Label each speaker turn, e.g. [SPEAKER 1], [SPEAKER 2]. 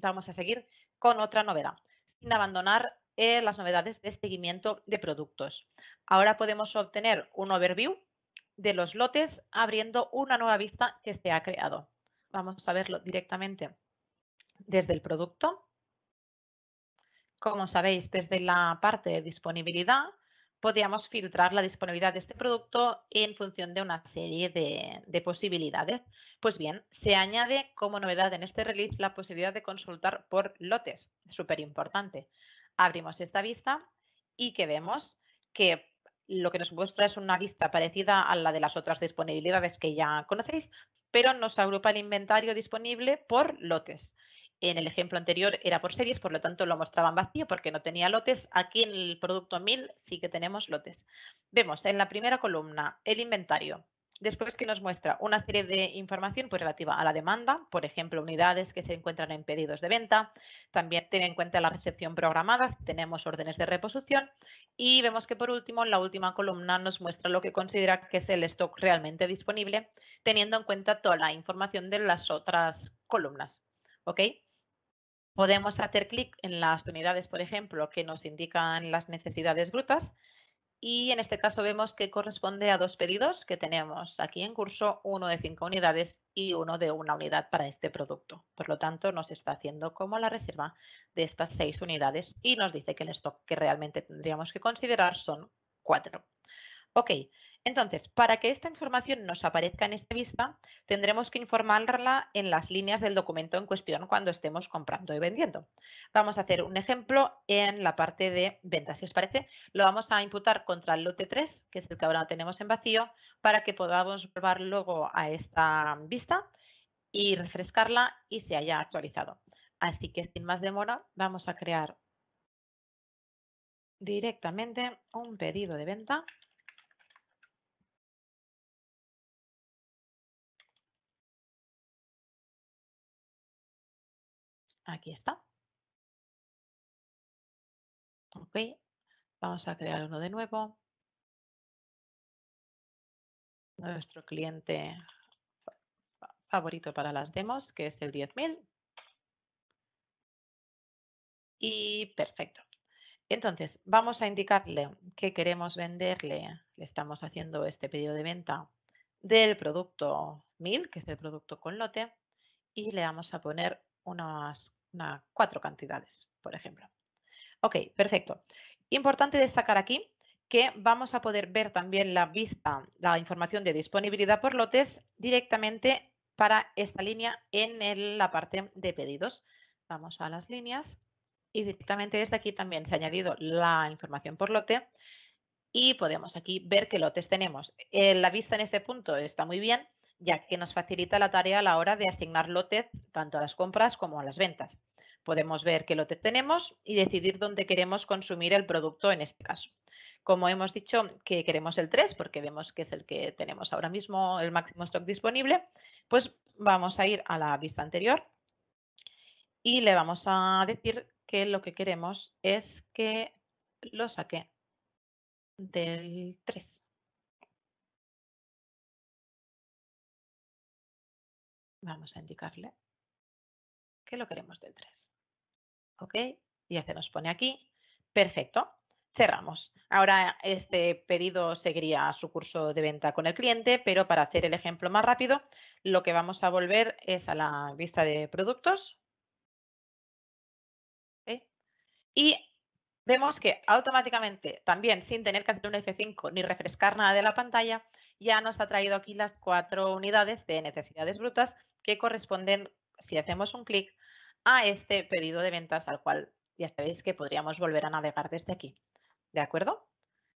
[SPEAKER 1] vamos a seguir con otra novedad, sin abandonar eh, las novedades de seguimiento de productos. Ahora podemos obtener un overview de los lotes abriendo una nueva vista que se ha creado. Vamos a verlo directamente desde el producto. Como sabéis, desde la parte de disponibilidad podíamos filtrar la disponibilidad de este producto en función de una serie de, de, posibilidades. Pues bien, se añade como novedad en este release la posibilidad de consultar por lotes, súper importante. Abrimos esta vista y que vemos que lo que nos muestra es una vista parecida a la de las otras disponibilidades que ya conocéis, pero nos agrupa el inventario disponible por lotes. En el ejemplo anterior era por series, por lo tanto lo mostraban vacío porque no tenía lotes. Aquí en el producto 1000 sí que tenemos lotes. Vemos en la primera columna el inventario. Después que nos muestra una serie de información pues, relativa a la demanda, por ejemplo, unidades que se encuentran en pedidos de venta, también tiene en cuenta la recepción programada, tenemos órdenes de reposición y vemos que por último en la última columna nos muestra lo que considera que es el stock realmente disponible, teniendo en cuenta toda la información de las otras columnas. ¿ok? Podemos hacer clic en las unidades, por ejemplo, que nos indican las necesidades brutas y en este caso vemos que corresponde a dos pedidos que tenemos aquí en curso, uno de cinco unidades y uno de una unidad para este producto. Por lo tanto, nos está haciendo como la reserva de estas seis unidades y nos dice que el stock que realmente tendríamos que considerar son cuatro. Ok, entonces, para que esta información nos aparezca en esta vista, tendremos que informarla en las líneas del documento en cuestión cuando estemos comprando y vendiendo. Vamos a hacer un ejemplo en la parte de ventas. Si os parece, lo vamos a imputar contra el lote 3, que es el que ahora tenemos en vacío, para que podamos volver luego a esta vista y refrescarla y se haya actualizado. Así que sin más demora, vamos a crear directamente
[SPEAKER 2] un pedido de venta. Aquí está. Ok, vamos a crear uno de nuevo. Nuestro cliente
[SPEAKER 1] favorito para las demos, que es el 10.000. Y perfecto. Entonces, vamos a indicarle que queremos venderle, le estamos haciendo este pedido de venta del producto 1000, que es el producto con lote, y le vamos a poner unas cuatro cantidades, por ejemplo. Ok, perfecto. Importante destacar aquí que vamos a poder ver también la vista, la información de disponibilidad por lotes directamente para esta línea en la parte de pedidos. Vamos a las líneas y directamente desde aquí también se ha añadido la información por lote y podemos aquí ver qué lotes tenemos. Eh, la vista en este punto está muy bien ya que nos facilita la tarea a la hora de asignar lotes tanto a las compras como a las ventas. Podemos ver qué lotes tenemos y decidir dónde queremos consumir el producto en este caso. Como hemos dicho que queremos el 3 porque vemos que es el que tenemos ahora mismo el máximo stock disponible, pues vamos a ir a la vista anterior y le vamos a decir que lo que queremos es que lo saque
[SPEAKER 2] del 3. vamos a indicarle que lo queremos del 3. ¿Ok? Ya se nos pone aquí. Perfecto. Cerramos.
[SPEAKER 1] Ahora este pedido seguiría su curso de venta con el cliente, pero para hacer el ejemplo más rápido, lo que vamos a volver es a la vista de productos. ¿Ok? Y vemos que automáticamente, también sin tener que hacer un F5 ni refrescar nada de la pantalla, ya nos ha traído aquí las cuatro unidades de necesidades brutas que corresponden, si hacemos un clic, a este
[SPEAKER 2] pedido de ventas al cual ya sabéis que podríamos volver a navegar desde aquí. ¿De acuerdo?